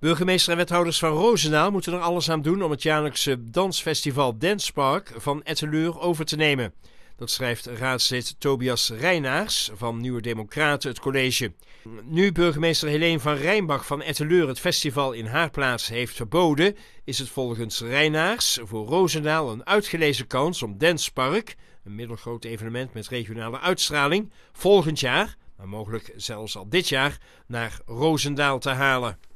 Burgemeester en wethouders van Rozendaal moeten er alles aan doen om het jaarlijkse dansfestival Dance Park van Etteleur over te nemen. Dat schrijft raadslid Tobias Reinaars van Nieuwe Democraten het college. Nu burgemeester Helene van Rijnbach van Etteleur het festival in haar plaats heeft verboden, is het volgens Reinaars voor Rozendaal een uitgelezen kans om Dance Park, een middelgroot evenement met regionale uitstraling, volgend jaar, maar mogelijk zelfs al dit jaar, naar Rozendaal te halen.